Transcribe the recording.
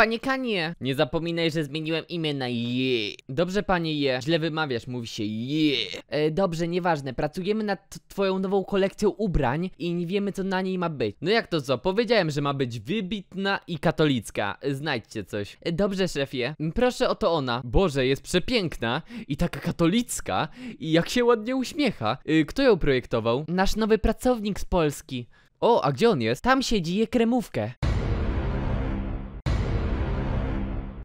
Panie Kanie! Nie zapominaj, że zmieniłem imię na je. Dobrze, panie je. Źle wymawiasz, mówi się je. E, dobrze, nieważne. Pracujemy nad twoją nową kolekcją ubrań i nie wiemy, co na niej ma być. No jak to co? Powiedziałem, że ma być wybitna i katolicka. znajdźcie coś. E, dobrze, szefie. Proszę o to ona. Boże, jest przepiękna i taka katolicka i jak się ładnie uśmiecha. E, kto ją projektował? Nasz nowy pracownik z Polski. O, a gdzie on jest? Tam siedzi je kremówkę.